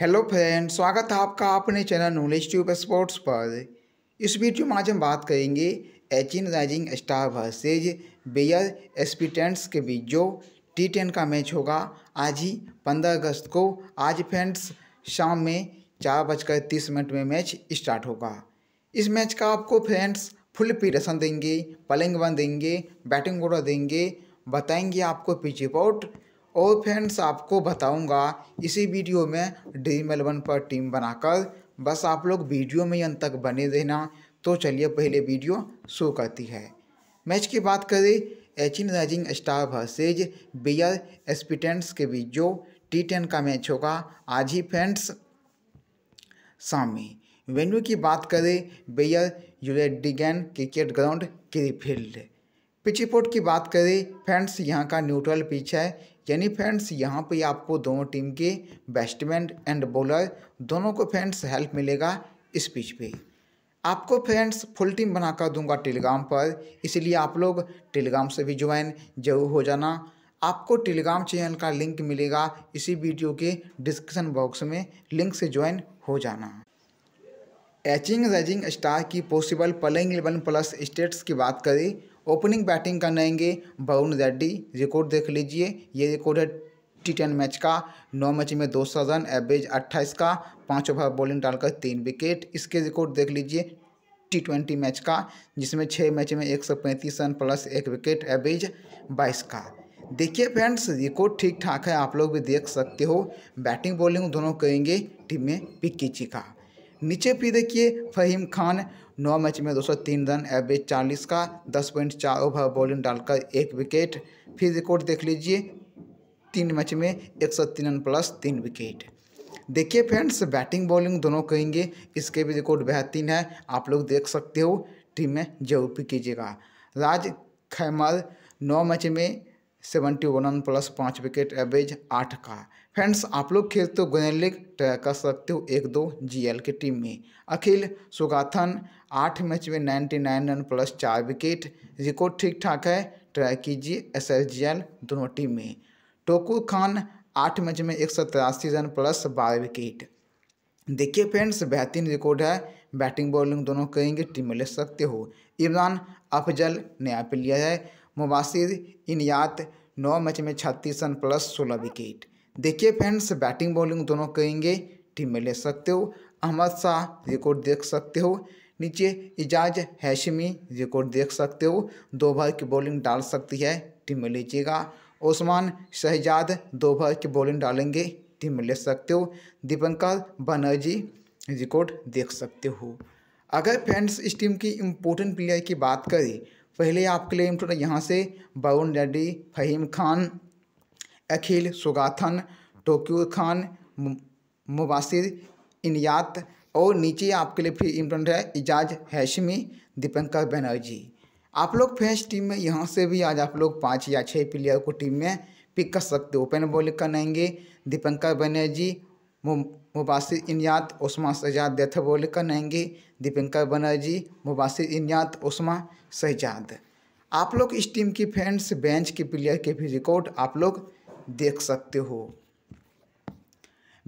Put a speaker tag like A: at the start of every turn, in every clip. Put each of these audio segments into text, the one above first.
A: hello friend स्वागत है आपका अपने चैनल नॉलेज ट्यूब स्पोर्ट्स पर इस वीडियो में आज हम बात करेंगे एचिन rising star versus Bayer aspirants के बीच जो टी टेन का मैच होगा आज ही पंद्रह अगस्त को आज फ्रेंड्स शाम में चार बजकर तीस मिनट में मैच स्टार्ट होगा इस मैच का आपको फ्रेंड्स फुल पीरसन देंगे पलिंग वन देंगे बैटिंग ऑर्डर देंगे बताएंगे आपको पिच रिपोर्ट और फ्रेंड्स आपको बताऊंगा इसी वीडियो में ड्रीम एलेवन पर टीम बनाकर बस आप लोग वीडियो में अंत तक बने रहना तो चलिए पहले वीडियो शुरू करती है मैच की बात करें एचिन rising star versus Bayer aspirants के बीच जो टी टेन का मैच होगा आज ही फ्रेंड्स शामी वेन्यू की बात करें बेयर यूरेडिगैन क्रिकेट ग्राउंड क्रीफील्ड पिच रिपोर्ट की बात करें फ्रेंड्स यहाँ का न्यूट्रल पिच है यानी फ्रेंड्स यहाँ पे आपको दोनों टीम के बैट्समैन एंड बॉलर दोनों को फ्रेंड्स हेल्प मिलेगा इस पिच पे आपको फ्रेंड्स फुल टीम बनाकर दूंगा टेलीग्राम पर इसलिए आप लोग टेलीग्राम से भी ज्वाइन जरूर हो जाना आपको टेलीग्राम चैनल का लिंक मिलेगा इसी वीडियो के डिस्क्रिप्शन बॉक्स में लिंक से ज्वाइन हो जाना एचिंग रजिंग स्टार की possible playing eleven plus stats की बात करें ओपनिंग बैटिंग करने आएंगे वरुण रेड्डी रिकॉर्ड देख लीजिए ये रिकॉर्ड है टी टेन मैच का नौ मैच में दो सौ रन एवरेज अट्ठाईस का पाँच ओवर बॉलिंग डालकर तीन विकेट इसके रिकॉर्ड देख लीजिए टी ट्वेंटी मैच का जिसमें छः मैच में एक सौ पैंतीस रन प्लस एक विकेट एवरेज बाईस का देखिए फ्रेंड्स रिकॉर्ड ठीक ठाक है आप लोग भी देख सकते हो बैटिंग बॉलिंग दोनों करेंगे टीम में पिक्की का नीचे भी देखिए फहीम खान नौ मैच में 203 रन एवरेज चालीस का 10.4 ओवर बॉलिंग डालकर एक विकेट फिर रिकॉर्ड देख लीजिए तीन मैच में एक सौ तीन रन प्लस तीन विकेट देखिए फ्रेंड्स बैटिंग बॉलिंग दोनों कहेंगे इसके भी रिकॉर्ड बेहतरीन है आप लोग देख सकते हो टीम में जरूर कीजिएगा राज खैमर नौ मैच में सेवेंटी वन रन प्लस पाँच विकेट एवरेज आठ का फ्रेंड्स आप लोग खेल तो गुनेर लीग ट्राई कर सकते हो एक दो जीएल की टीम में अखिल सुगाथन आठ मैच में नाइन्टी नाइन रन प्लस चार विकेट रिकॉर्ड ठीक ठाक है ट्राई कीजिए एस एस जी एल दोनों टीम में टोकू खान आठ मैच में एक सौ तिरासी रन प्लस बारह विकेट देखिए फ्रेंड्स बेहतरीन रिकॉर्ड है बैटिंग बॉलिंग दोनों करेंगे टीम में ले सकते हो इमरान अफजल नया प्लेयर है मुबासिर इनियात नौ मैच में छत्तीस रन प्लस सोलह विकेट देखिए फ्रेंड्स बैटिंग बॉलिंग दोनों करेंगे टीम में ले सकते हो अहमद शाह रिकॉर्ड देख सकते हो नीचे इजाज हैशमी रिकॉर्ड देख सकते हो दो ओवर की बॉलिंग डाल सकती है टीम में लीजिएगा ओस्मान शहजाद दो ओवर की बॉलिंग डालेंगे टीम में ले सकते हो दीपंकर बनर्जी रिकॉर्ड देख सकते हो अगर फ्रेंड्स इस टीम की इम्पोर्टेंट प्लेयर की बात करें पहले आप क्लेम टू यहाँ से बाउन डैडी फ़हीम खान अखिल सुगाथन टोक्यू खान मुबासिर इनियात और नीचे आपके लिए फिर इम्पोर्टेंट है इजाज हैशमी दीपंकर बनर्जी आप लोग फेस्ट टीम में यहाँ से भी आज आप लोग पाँच या छः प्लेयर को टीम में पिक कर सकते हो ओपन बॉलिंग करेंगे दीपंकर बनर्जी मुबासिर इनियात उस्मा शहजाद डेथबोलिका नहेंगी दीपिंकर बनर्जी मुबासिर इनियात उस्मा शहजाद आप लोग इस टीम की फ्रेंड्स बेंच के प्लेयर के भी रिकॉर्ड आप लोग देख सकते हो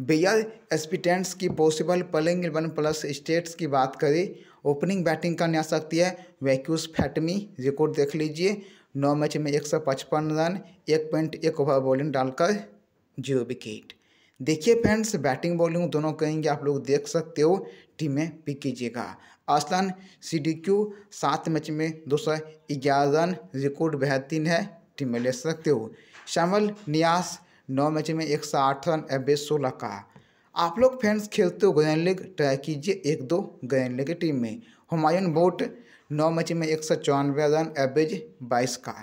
A: बेयर एस्पिटेंट्स की possible playing eleven plus stats की बात करें ओपनिंग बैटिंग करने आ सकती है वैक्यूस फैटमी रिकॉर्ड देख लीजिए नौ मैच में एक सौ पचपन रन एक पॉइंट एक ओवर बॉलिंग डालकर जीरो विकेट देखिए फ्रेंड्स बैटिंग बॉलिंग दोनों कहेंगे आप लोग देख सकते हो टीमें पिक कीजिएगा असलन सी डी क्यू सात मैच में दो सौ ग्यारह रन रिकॉर्ड बेहतरीन है टीमें ले सकते हो शामल नियास नौ मैच में एक सौ आठ रन एवरेज सोलह का आप लोग फ्रेंड्स खेलते हो गयन लीग ट्राई कीजिए एक दो गयन लीग टीम में हुमायून बोट नौ मैच में एक सौ चौरानवे रन एवरेज बाईस का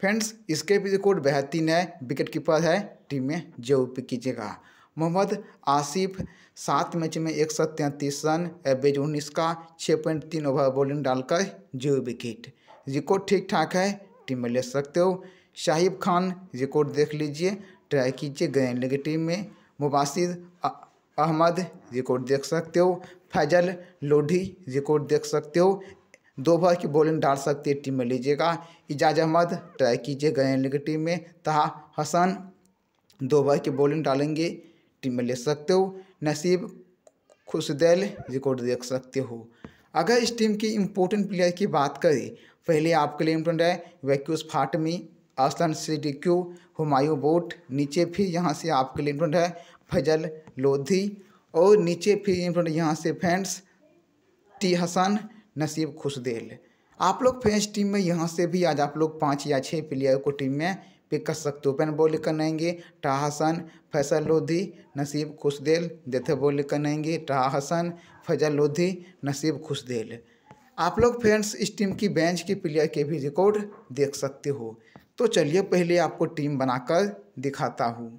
A: फ्रेंड्स इसके भी रिकॉर्ड बेहतरीन है विकेट कीपर है टीम में जरूर कीजिएगा मोहम्मद आसिफ सात मैच में एक सौ तैंतीस रन एवरेज उन्नीस का छः पॉइंट तीन ओवर बॉलिंग डालकर जीरो विकेट रिकॉर्ड ठीक ठाक है टीम में ले सकते हो शाहिब खान रिकॉर्ड देख लीजिए ट्राई कीजिए ग्रैंड लीग टीम में मुबासिर अहमद रिकॉर्ड देख सकते हो फैजल लोधी रिकॉर्ड देख सकते हो दो ओवर की बॉलिंग डाल सकती है टीम में लीजिएगा इजाज अहमद ट्राई कीजिए गए की टीम में तहा हसन दो ओवर की बॉलिंग डालेंगे टीम में ले सकते हो नसीब खुशदैल रिकॉर्ड देख सकते हो अगर इस टीम की इम्पोर्टेंट प्लेयर की बात करें पहले आपके लिए इम्पोर्टेंट है वैक्यूस फाटमी असलन डिक्यू हुमायूं बोट नीचे फिर यहाँ से आपके लिए इम्पोर्टेंट है फजल लोधी और नीचे फिर इम्पोर्टेंट यहाँ से फैंड्स टी हसन नसीब खुश आप लोग फ्रेंड्स टीम में यहाँ से भी आज आप लोग पाँच या छः प्लेयर को टीम में पिक कर सकते हो ओपन बॉलिंग करेंगे टाह हसन फैसल लोधी नसीब खुशदेल देते बॉलिंग करेंगे टाह हसन फैजल लोधी नसीब खुशदेल आप लोग फ्रेंड्स इस टीम की बेंच के प्लेयर के भी रिकॉर्ड देख सकते हो तो चलिए पहले आपको टीम बनाकर दिखाता हूँ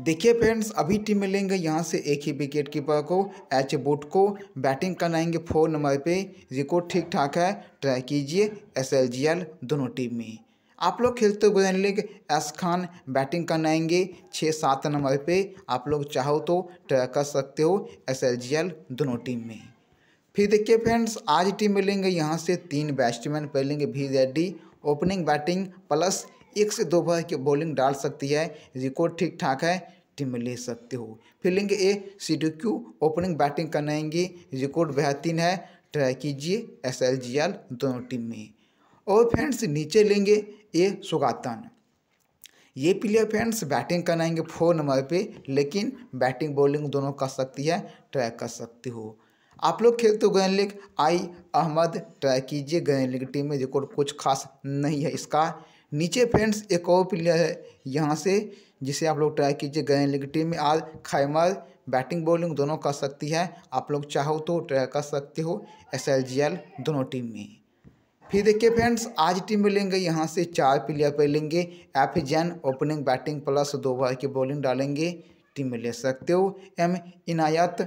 A: देखिए फ्रेंड्स अभी टीम मिलेंगे यहाँ से एक ही विकेट कीपर को एच बुट को बैटिंग कराएंगे फोर नंबर पे रिकॉर्ड ठीक ठाक है ट्राई कीजिए एस एल जी एल दोनों टीम में आप लोग खेलते हुए लीग एस खान बैटिंग करनाएंगे छः सात नंबर पे आप लोग चाहो तो ट्राई कर सकते हो एस एल जी एल दोनों टीम में फिर देखिए फ्रेंड्स आज टीम मिलेंगे यहाँ से तीन बैट्समैन पहलेंगे भी रेड्डी ओपनिंग बैटिंग प्लस एक से दो बार की बॉलिंग डाल सकती है रिकॉर्ड ठीक ठाक है टीम में ले सकते हो fielding A D Q opening batting करनाएंगी रिकॉर्ड बेहतरीन है ट्राई कीजिए एस एल जी एल दोनों टीम में और फ्रेंड्स नीचे लेंगे ए सुगातन ये प्लेयर फ्रेंड्स बैटिंग करनाएंगे फोर नंबर पे लेकिन बैटिंग बॉलिंग दोनों कर सकती है ट्राई कर सकते हो आप लोग खेलते हो गैन लिख आई अहमद ट्राई कीजिए गैन लीग टीम में रिकॉर्ड कुछ खास नहीं है इसका नीचे फ्रेंड्स एक और प्लेयर है यहाँ से जिसे आप लोग ट्राई कीजिए गए लीग टीम में आज खैमर बैटिंग बॉलिंग दोनों कर सकती है आप लोग चाहो तो ट्राई कर सकते हो एस दोनों टीम में फिर देखिए फ्रेंड्स आज टीम में लेंगे यहाँ से चार प्लेयर पर लेंगे F Jain opening batting plus दो ओवर की बॉलिंग डालेंगे टीम में ले सकते हो एम इनायत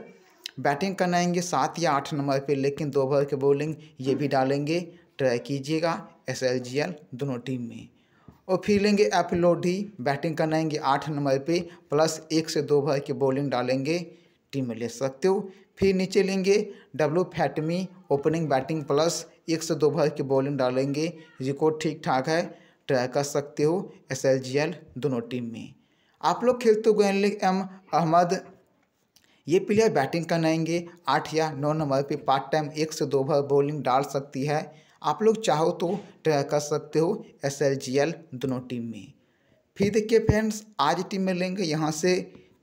A: बैटिंग करनाएंगे सात या आठ नंबर पे लेकिन दो ओवर की बॉलिंग ये भी डालेंगे ट्राई कीजिएगा एस दोनों टीम में और फिर लेंगे एपिलोडी बैटिंग कराएंगे आठ नंबर पे प्लस एक से दो भर की बॉलिंग डालेंगे टीम में ले सकते हो फिर नीचे लेंगे W Fatmi opening batting plus एक से दो भर की बॉलिंग डालेंगे रिकॉर्ड ठीक ठाक है ट्राई कर सकते हो एस एल जी एल दोनों टीम में आप लोग खेलते हुए एम अहमद ये प्लेयर बैटिंग कराएंगे आठ या नौ नंबर पे पार्ट टाइम एक से दो भर बॉलिंग डाल सकती है आप लोग चाहो तो ट्राई कर सकते हो एस दोनों टीम में फिर देखिए फ्रेंड्स आज टीम में लेंगे यहाँ से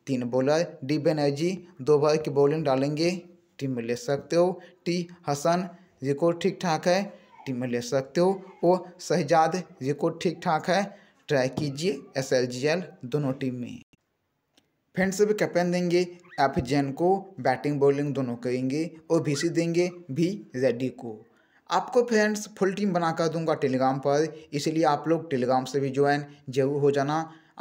A: तीन बॉलर डी बेनर्जी दो ओवर की बॉलिंग डालेंगे टीम में ले सकते हो टी हसन रिकॉर्ड ठीक ठाक है टीम में ले सकते हो वो शहजाद रिकॉर्ड ठीक ठाक है ट्राई कीजिए एस एल जी एल दोनों टीम में फ्रेंड्स अभी कैप्टन देंगे एफ जैन को बैटिंग बॉलिंग दोनों करेंगे और भी देंगे भी रेड्डी को आपको फ्रेंड्स फुल टीम बनाकर दूंगा टेलीग्राम पर इसलिए आप लोग टेलीग्राम से भी ज्वाइन जरूर हो जाना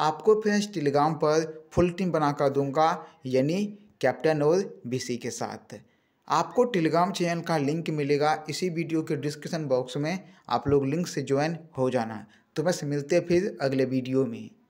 A: आपको फ्रेंड्स टेलीग्राम पर फुल टीम बनाकर दूंगा यानी कैप्टन और बीसी के साथ आपको टेलीग्राम चैनल का लिंक मिलेगा इसी वीडियो के डिस्क्रिप्शन बॉक्स में आप लोग लिंक से ज्वाइन हो जाना तो बस मिलते फिर अगले वीडियो में